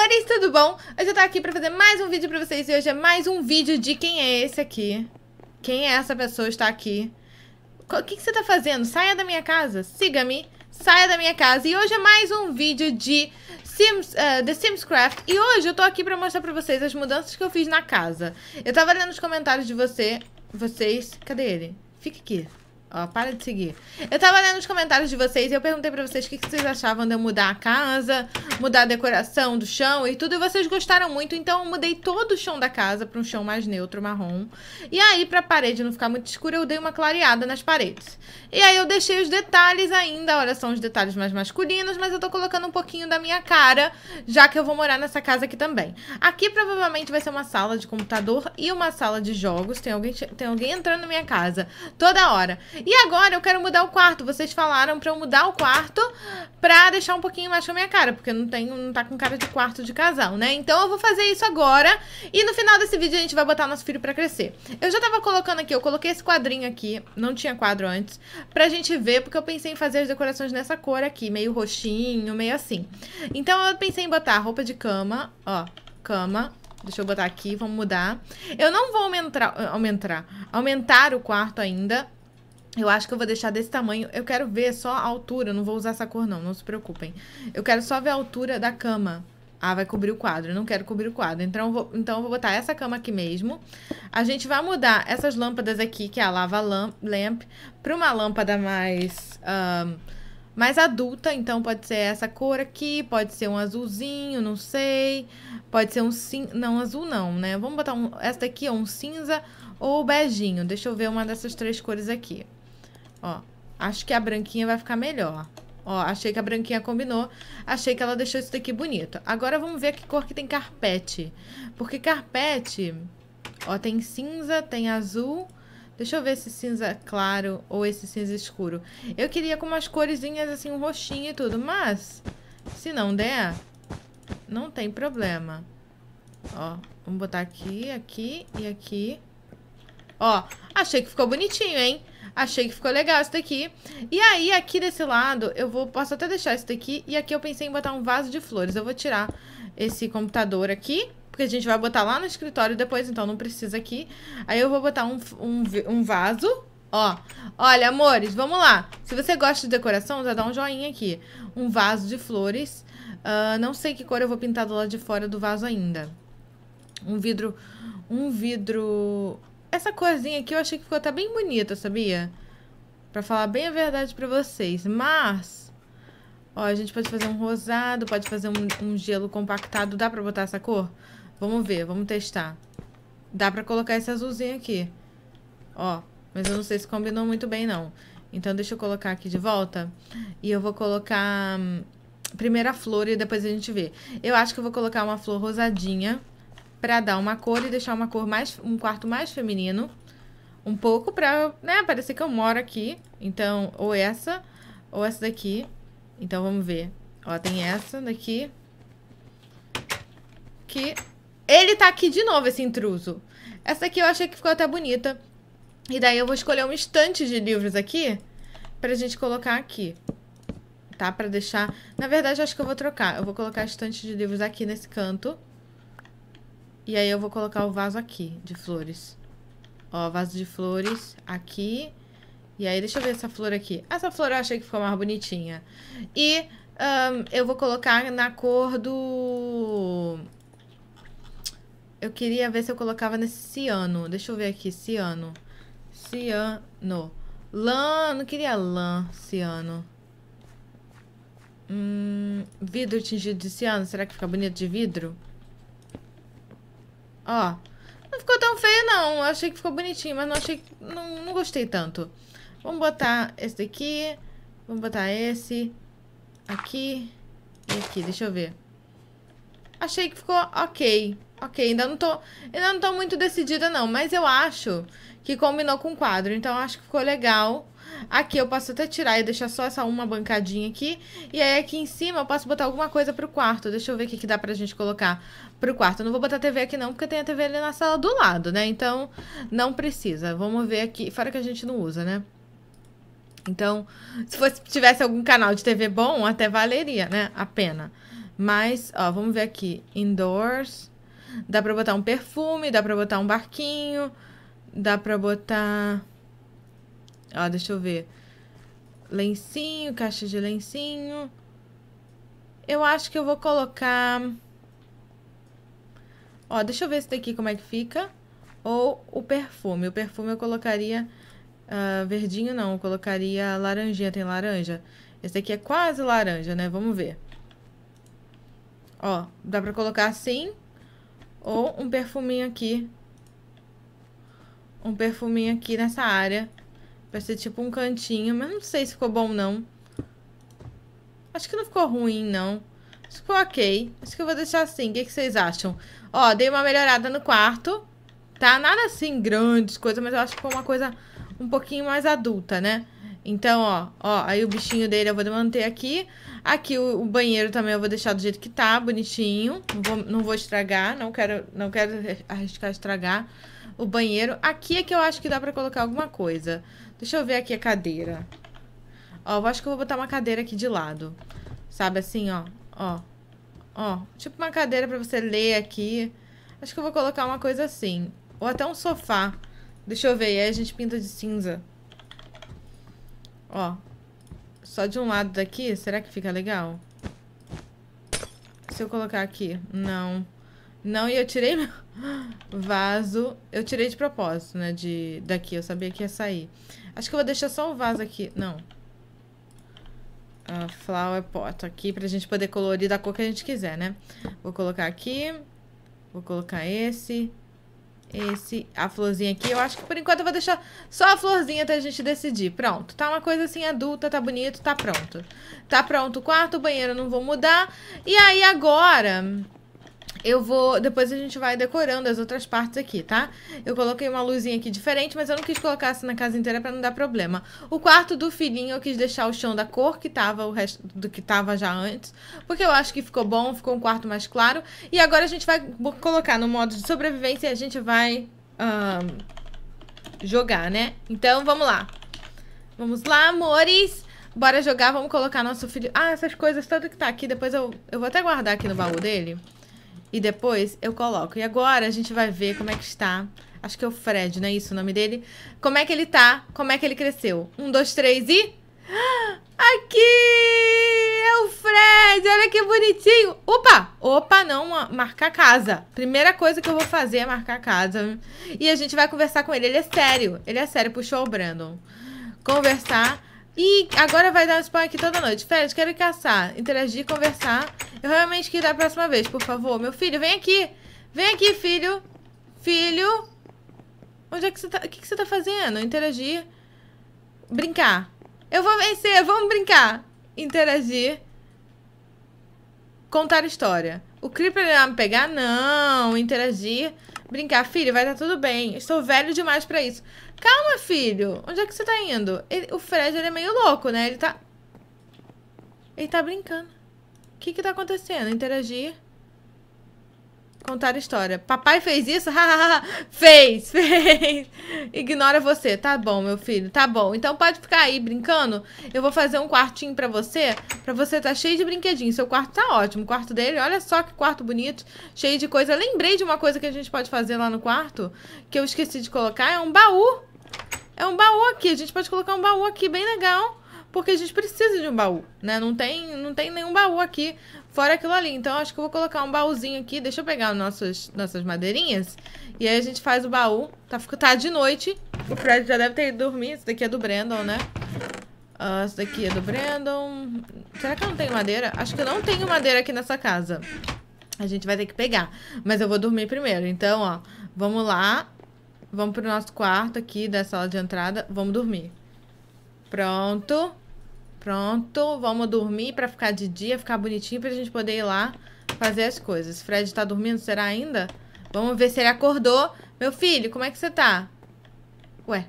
amores, tudo bom? Hoje eu tô aqui pra fazer mais um vídeo pra vocês e hoje é mais um vídeo de quem é esse aqui. Quem é essa pessoa que está aqui? O que, que você tá fazendo? Saia da minha casa, siga-me, saia da minha casa. E hoje é mais um vídeo de Sims, uh, The Sims Craft. E hoje eu tô aqui pra mostrar pra vocês as mudanças que eu fiz na casa. Eu tava lendo os comentários de você, vocês... Cadê ele? Fica aqui, Ó, para de seguir. Eu tava lendo os comentários de vocês e eu perguntei pra vocês o que, que vocês achavam de eu mudar a casa, mudar a decoração do chão e tudo. E vocês gostaram muito, então eu mudei todo o chão da casa pra um chão mais neutro, marrom. E aí, pra parede não ficar muito escura, eu dei uma clareada nas paredes. E aí eu deixei os detalhes ainda, olha, são os detalhes mais masculinos, mas eu tô colocando um pouquinho da minha cara, já que eu vou morar nessa casa aqui também. Aqui provavelmente vai ser uma sala de computador e uma sala de jogos. Tem alguém, tem alguém entrando na minha casa toda hora. E agora eu quero mudar o quarto. Vocês falaram pra eu mudar o quarto pra deixar um pouquinho mais com a minha cara, porque não, tenho, não tá com cara de quarto de casal, né? Então eu vou fazer isso agora. E no final desse vídeo a gente vai botar nosso filho pra crescer. Eu já tava colocando aqui, eu coloquei esse quadrinho aqui, não tinha quadro antes, pra gente ver, porque eu pensei em fazer as decorações nessa cor aqui, meio roxinho, meio assim. Então eu pensei em botar roupa de cama, ó, cama, Deixa eu botar aqui, vamos mudar. Eu não vou aumentar, aumentar, aumentar o quarto ainda, eu acho que eu vou deixar desse tamanho. Eu quero ver só a altura. Eu não vou usar essa cor, não. Não se preocupem. Eu quero só ver a altura da cama. Ah, vai cobrir o quadro. Eu não quero cobrir o quadro. Então, vou, então eu vou botar essa cama aqui mesmo. A gente vai mudar essas lâmpadas aqui, que é a lava lamp, lamp para uma lâmpada mais... Um, mais adulta, então pode ser essa cor aqui, pode ser um azulzinho, não sei, pode ser um cinza, não, azul não, né? Vamos botar um, essa daqui é um cinza, ou o beijinho. Deixa eu ver uma dessas três cores aqui. Ó, acho que a branquinha vai ficar melhor. Ó, achei que a branquinha combinou. Achei que ela deixou isso daqui bonito. Agora vamos ver que cor que tem carpete. Porque carpete... Ó, tem cinza, tem azul... Deixa eu ver esse cinza é claro ou esse cinza escuro. Eu queria com umas coresinhas assim, um roxinho e tudo, mas se não der, não tem problema. Ó, vamos botar aqui, aqui e aqui. Ó, achei que ficou bonitinho, hein? Achei que ficou legal isso daqui. E aí, aqui desse lado, eu vou, posso até deixar isso daqui. E aqui eu pensei em botar um vaso de flores. Eu vou tirar esse computador aqui, porque a gente vai botar lá no escritório depois, então não precisa aqui. Aí eu vou botar um, um, um vaso, ó. Olha, amores, vamos lá. Se você gosta de decoração, já dá um joinha aqui. Um vaso de flores. Uh, não sei que cor eu vou pintar do lado de fora do vaso ainda. Um vidro... Um vidro... Essa corzinha aqui eu achei que ficou até bem bonita, sabia? Pra falar bem a verdade pra vocês. Mas, ó, a gente pode fazer um rosado, pode fazer um, um gelo compactado. Dá pra botar essa cor? Vamos ver, vamos testar. Dá pra colocar esse azulzinho aqui. Ó, mas eu não sei se combinou muito bem, não. Então, deixa eu colocar aqui de volta. E eu vou colocar hum, primeira flor e depois a gente vê. Eu acho que eu vou colocar uma flor rosadinha para dar uma cor e deixar uma cor mais um quarto mais feminino, um pouco para, né, parecer que eu moro aqui. Então, ou essa ou essa daqui. Então, vamos ver. Ó, tem essa daqui que ele tá aqui de novo esse intruso. Essa daqui eu achei que ficou até bonita. E daí eu vou escolher um estante de livros aqui pra gente colocar aqui. Tá? Pra deixar... Na verdade, acho que eu vou trocar. Eu vou colocar estante de livros aqui nesse canto. E aí eu vou colocar o vaso aqui, de flores. Ó, vaso de flores aqui. E aí, deixa eu ver essa flor aqui. Essa flor eu achei que ficou mais bonitinha. E um, eu vou colocar na cor do... Eu queria ver se eu colocava nesse ciano. Deixa eu ver aqui, ciano. Ciano. Lã, não queria lã, ciano. Hum, vidro tingido de ciano, será que fica bonito de vidro? Ó. Não ficou tão feio, não. Eu achei que ficou bonitinho, mas não achei... Não, não gostei tanto. Vamos botar esse daqui. Vamos botar esse. Aqui. E aqui. Deixa eu ver. Achei que ficou ok. Ok, ainda não tô... Ainda não tô muito decidida, não. Mas eu acho que combinou com o quadro. Então, acho que ficou legal. Aqui eu posso até tirar e deixar só essa uma bancadinha aqui. E aí aqui em cima eu posso botar alguma coisa pro quarto. Deixa eu ver o que, que dá pra gente colocar pro quarto. Eu não vou botar TV aqui não, porque tem a TV ali na sala do lado, né? Então não precisa. Vamos ver aqui. Fora que a gente não usa, né? Então, se fosse, tivesse algum canal de TV bom, até valeria, né? A pena. Mas, ó, vamos ver aqui. Indoors. Dá pra botar um perfume, dá pra botar um barquinho, dá pra botar... Ó, deixa eu ver. Lencinho, caixa de lencinho. Eu acho que eu vou colocar... Ó, deixa eu ver esse daqui como é que fica. Ou o perfume. O perfume eu colocaria... Uh, verdinho não, eu colocaria laranjinha. Tem laranja? Esse daqui é quase laranja, né? Vamos ver. Ó, dá pra colocar assim. Ou um perfuminho aqui. Um perfuminho aqui nessa área. Vai ser tipo um cantinho, mas não sei se ficou bom, não. Acho que não ficou ruim, não. Ficou ok. Acho que eu vou deixar assim. O que, que vocês acham? Ó, dei uma melhorada no quarto. Tá? Nada assim, grandes coisas, mas eu acho que ficou uma coisa um pouquinho mais adulta, né? Então, ó, ó, aí o bichinho dele eu vou manter aqui. Aqui o, o, banheiro também eu vou deixar do jeito que tá, bonitinho. Não vou, não vou estragar, não quero, não quero arriscar estragar o banheiro. Aqui é que eu acho que dá pra colocar alguma coisa. Deixa eu ver aqui a cadeira. Ó, eu acho que eu vou botar uma cadeira aqui de lado. Sabe assim, ó. Ó. Ó. Tipo uma cadeira pra você ler aqui. Acho que eu vou colocar uma coisa assim. Ou até um sofá. Deixa eu ver. Aí a gente pinta de cinza. Ó. Só de um lado daqui, será que fica legal? Se eu colocar aqui. Não. Não. Não, e eu tirei meu vaso. Eu tirei de propósito, né? De, daqui. Eu sabia que ia sair. Acho que eu vou deixar só o vaso aqui. Não. A flower pot aqui pra gente poder colorir da cor que a gente quiser, né? Vou colocar aqui. Vou colocar esse. Esse. A florzinha aqui. Eu acho que por enquanto eu vou deixar só a florzinha até a gente decidir. Pronto. Tá uma coisa assim adulta, tá bonito, tá pronto. Tá pronto o quarto, o banheiro não vou mudar. E aí agora... Eu vou. Depois a gente vai decorando as outras partes aqui, tá? Eu coloquei uma luzinha aqui diferente, mas eu não quis colocar assim na casa inteira para não dar problema. O quarto do filhinho eu quis deixar o chão da cor que tava o resto do que tava já antes, porque eu acho que ficou bom, ficou um quarto mais claro. E agora a gente vai colocar no modo de sobrevivência e a gente vai um, jogar, né? Então vamos lá. Vamos lá, amores! Bora jogar, vamos colocar nosso filho. Ah, essas coisas todas que tá aqui, depois eu, eu vou até guardar aqui no baú dele e depois eu coloco. E agora a gente vai ver como é que está. Acho que é o Fred, não é isso o nome dele? Como é que ele tá? Como é que ele cresceu? Um, dois, três e. Aqui! É o Fred! Olha que bonitinho! Opa! Opa, não, marcar casa. Primeira coisa que eu vou fazer é marcar casa. E a gente vai conversar com ele. Ele é sério. Ele é sério, puxou o Brandon. Conversar e agora vai dar um spawn aqui toda noite. Férias, quero caçar, interagir, conversar. Eu realmente queria da próxima vez, por favor. Meu filho, vem aqui. Vem aqui, filho. Filho. Onde é que você tá? O que, que você tá fazendo? Interagir. Brincar. Eu vou vencer, vamos brincar. Interagir. Contar história. O Creeper vai me pegar? Não. Interagir. Brincar. Filho, vai dar tudo bem. Estou velho demais pra isso. Calma, filho. Onde é que você tá indo? Ele, o Fred, ele é meio louco, né? Ele tá... Ele tá brincando. O que que tá acontecendo? Interagir. Contar história. Papai fez isso? fez, fez. Ignora você. Tá bom, meu filho. Tá bom. Então pode ficar aí brincando. Eu vou fazer um quartinho pra você. Pra você tá cheio de brinquedinho. Seu quarto tá ótimo. O quarto dele, olha só que quarto bonito. Cheio de coisa. Lembrei de uma coisa que a gente pode fazer lá no quarto. Que eu esqueci de colocar. É um baú. É um baú aqui, a gente pode colocar um baú aqui bem legal, porque a gente precisa de um baú, né? Não tem, não tem nenhum baú aqui, fora aquilo ali. Então, acho que eu vou colocar um baúzinho aqui. Deixa eu pegar nossas, nossas madeirinhas. E aí a gente faz o baú. Tá, tá de noite. O Fred já deve ter ido dormir. Isso daqui é do Brandon, né? Uh, ah, isso daqui é do Brandon. Será que eu não tenho madeira? Acho que eu não tenho madeira aqui nessa casa. A gente vai ter que pegar. Mas eu vou dormir primeiro. Então, ó, vamos lá. Vamos pro nosso quarto aqui da sala de entrada. Vamos dormir. Pronto. Pronto. Vamos dormir para ficar de dia, ficar bonitinho pra gente poder ir lá fazer as coisas. Fred tá dormindo, será ainda? Vamos ver se ele acordou. Meu filho, como é que você tá? Ué,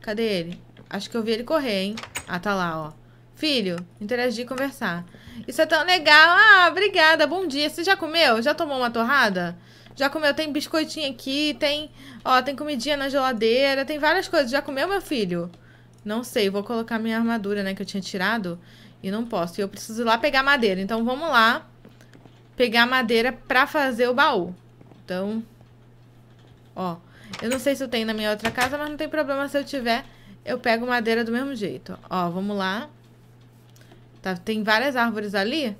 cadê ele? Acho que eu vi ele correr, hein? Ah, tá lá, ó. Filho, interagir e conversar. Isso é tão legal. Ah, obrigada. Bom dia. Você já comeu? Já tomou uma torrada? Já comeu? Tem biscoitinho aqui, tem. Ó, tem comidinha na geladeira, tem várias coisas. Já comeu, meu filho? Não sei, vou colocar minha armadura, né, que eu tinha tirado. E não posso. E eu preciso ir lá pegar madeira. Então vamos lá pegar madeira pra fazer o baú. Então. Ó. Eu não sei se eu tenho na minha outra casa, mas não tem problema se eu tiver. Eu pego madeira do mesmo jeito. Ó, vamos lá. Tá, tem várias árvores ali.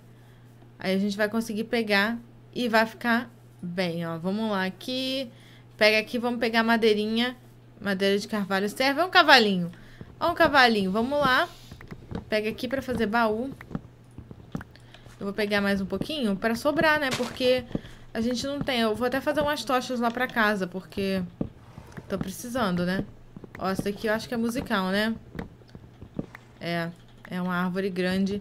Aí a gente vai conseguir pegar e vai ficar Bem, ó, vamos lá aqui. Pega aqui, vamos pegar madeirinha. Madeira de carvalho serve. É um cavalinho. Ó, um cavalinho. Vamos lá. Pega aqui pra fazer baú. Eu vou pegar mais um pouquinho pra sobrar, né? Porque a gente não tem. Eu vou até fazer umas tochas lá pra casa, porque tô precisando, né? Ó, essa aqui eu acho que é musical, né? É, é uma árvore grande.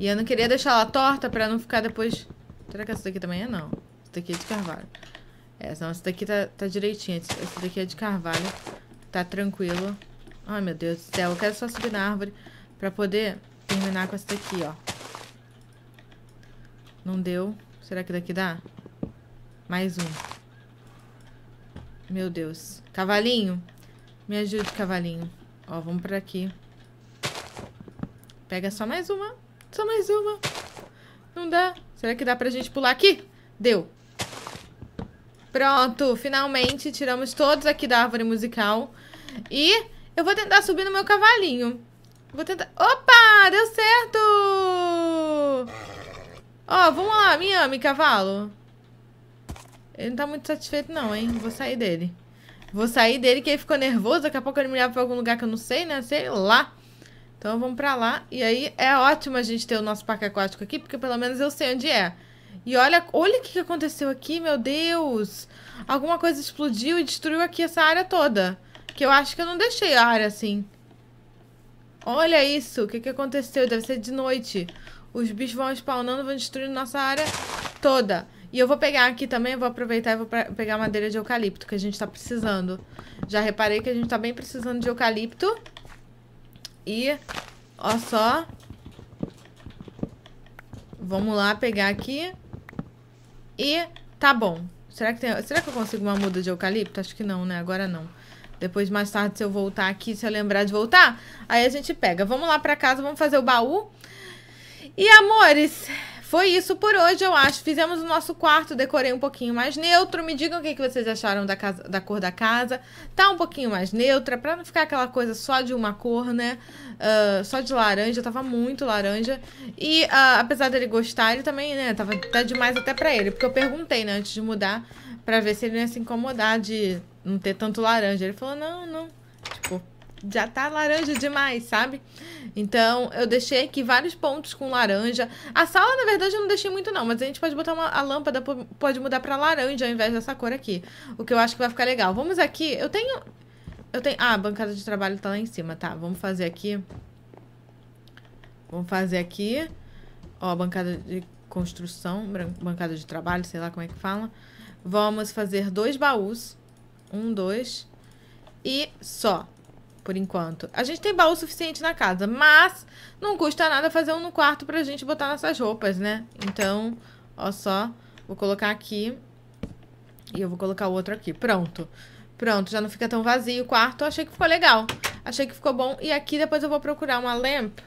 E eu não queria deixar ela torta pra não ficar depois... Será que essa daqui também é? Não daqui é de carvalho. Essa, é, não, essa daqui tá, tá direitinha. Essa daqui é de carvalho. Tá tranquilo. Ai, meu Deus do céu. Eu quero só subir na árvore pra poder terminar com essa daqui, ó. Não deu. Será que daqui dá? Mais um. Meu Deus. Cavalinho. Me ajude, cavalinho. Ó, vamos pra aqui. Pega só mais uma. Só mais uma. Não dá. Será que dá pra gente pular aqui? Deu. Pronto, finalmente tiramos todos aqui da árvore musical. E eu vou tentar subir no meu cavalinho. Vou tentar... Opa, deu certo! Ó, oh, vamos lá, me ame, cavalo. Ele não tá muito satisfeito não, hein? Vou sair dele. Vou sair dele que ele ficou nervoso. Daqui a pouco ele me leva pra algum lugar que eu não sei, né? Sei lá. Então vamos pra lá. E aí é ótimo a gente ter o nosso parque aquático aqui, porque pelo menos eu sei onde é. E olha, olha o que aconteceu aqui, meu Deus. Alguma coisa explodiu e destruiu aqui essa área toda. Que eu acho que eu não deixei a área assim. Olha isso. O que, que aconteceu? Deve ser de noite. Os bichos vão spawnando, vão destruindo nossa área toda. E eu vou pegar aqui também, vou aproveitar e vou pegar madeira de eucalipto, que a gente tá precisando. Já reparei que a gente tá bem precisando de eucalipto. E, ó só. Vamos lá pegar aqui. E tá bom. Será que, tem, será que eu consigo uma muda de eucalipto? Acho que não, né? Agora não. Depois, mais tarde, se eu voltar aqui, se eu lembrar de voltar, aí a gente pega. Vamos lá para casa, vamos fazer o baú. E, amores, foi isso por hoje, eu acho. Fizemos o nosso quarto, decorei um pouquinho mais neutro. Me digam o que, que vocês acharam da, casa, da cor da casa. Tá um pouquinho mais neutra, pra não ficar aquela coisa só de uma cor, né? Uh, só de laranja, tava muito laranja. E uh, apesar dele gostar, ele também, né? Tava até demais até pra ele. Porque eu perguntei, né, antes de mudar, pra ver se ele não ia se incomodar de não ter tanto laranja. Ele falou, não, não. Tipo, já tá laranja demais, sabe? Então, eu deixei aqui vários pontos com laranja. A sala, na verdade, eu não deixei muito não, mas a gente pode botar uma, a lâmpada, pode mudar pra laranja ao invés dessa cor aqui. O que eu acho que vai ficar legal. Vamos aqui, eu tenho... Eu tenho... Ah, a bancada de trabalho tá lá em cima, tá? Vamos fazer aqui... Vamos fazer aqui... Ó, a bancada de construção, bancada de trabalho, sei lá como é que fala. Vamos fazer dois baús. Um, dois. E só por enquanto. A gente tem baú suficiente na casa, mas não custa nada fazer um no quarto pra gente botar nossas roupas, né? Então, ó só, vou colocar aqui e eu vou colocar o outro aqui. Pronto. Pronto, já não fica tão vazio o quarto. achei que ficou legal. Achei que ficou bom. E aqui depois eu vou procurar uma lamp.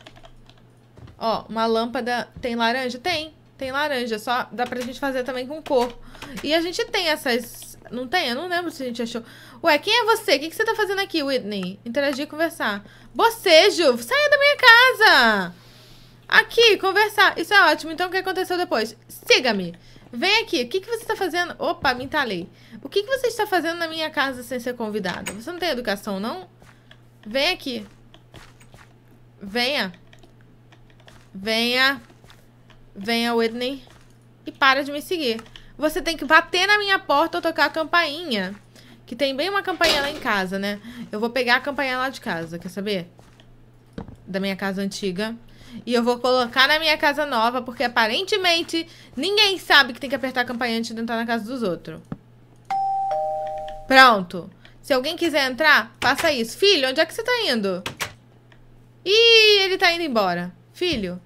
Ó, uma lâmpada... Tem laranja? Tem. Tem laranja. Só dá pra gente fazer também com cor. E a gente tem essas não tem? Eu não lembro se a gente achou. Ué, quem é você? O que, que você tá fazendo aqui, Whitney? Interagir e conversar. Bocejo! Saia da minha casa! Aqui, conversar. Isso é ótimo. Então, o que aconteceu depois? Siga-me. Vem aqui. O que, que você está fazendo? Opa, me entalei. O que, que você está fazendo na minha casa sem ser convidado? Você não tem educação, não? Vem aqui. Venha. Venha. Venha, Whitney. E para de me seguir. Você tem que bater na minha porta ou tocar a campainha. Que tem bem uma campainha lá em casa, né? Eu vou pegar a campainha lá de casa, quer saber? Da minha casa antiga. E eu vou colocar na minha casa nova, porque aparentemente ninguém sabe que tem que apertar a campainha antes de entrar na casa dos outros. Pronto. Se alguém quiser entrar, faça isso. Filho, onde é que você tá indo? Ih, ele tá indo embora. Filho,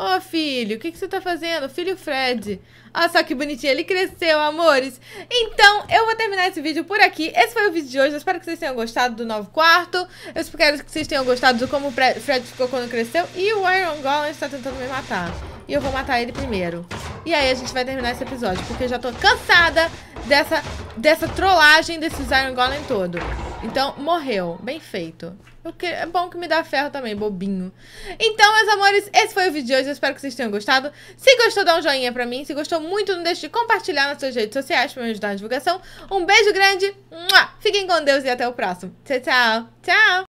Ô oh, filho, o que, que você tá fazendo? Filho Fred. Olha ah, só que bonitinho, ele cresceu, amores. Então, eu vou terminar esse vídeo por aqui. Esse foi o vídeo de hoje, eu espero que vocês tenham gostado do novo quarto. Eu espero que vocês tenham gostado de como o Fred ficou quando cresceu. E o Iron Golem está tentando me matar. E eu vou matar ele primeiro. E aí a gente vai terminar esse episódio, porque eu já tô cansada dessa, dessa trollagem desses Iron Golem todo. Então, morreu. Bem feito. O que é bom que me dá ferro também, bobinho. Então, meus amores, esse foi o vídeo de hoje. Eu espero que vocês tenham gostado. Se gostou, dá um joinha pra mim. Se gostou muito, não deixe de compartilhar nas suas redes sociais pra me ajudar na divulgação. Um beijo grande. Fiquem com Deus e até o próximo. Tchau, tchau. Tchau.